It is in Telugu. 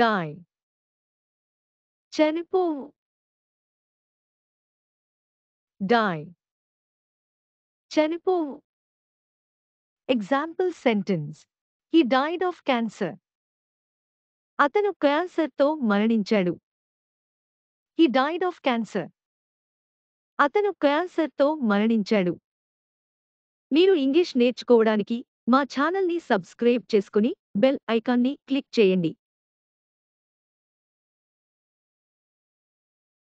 die. చనిపోవు die. చనిపోవు example sentence he died of cancer అతను క్యాన్సర్తో మరణించాడు హీ డైడ్ ఆఫ్ క్యాన్సర్ అతను క్యాన్సర్తో మరణించాడు మీరు ఇంగ్లీష్ నేర్చుకోవడానికి మా ఛానల్ని సబ్స్క్రైబ్ చేసుకుని బెల్ ఐకాన్ని క్లిక్ చేయండి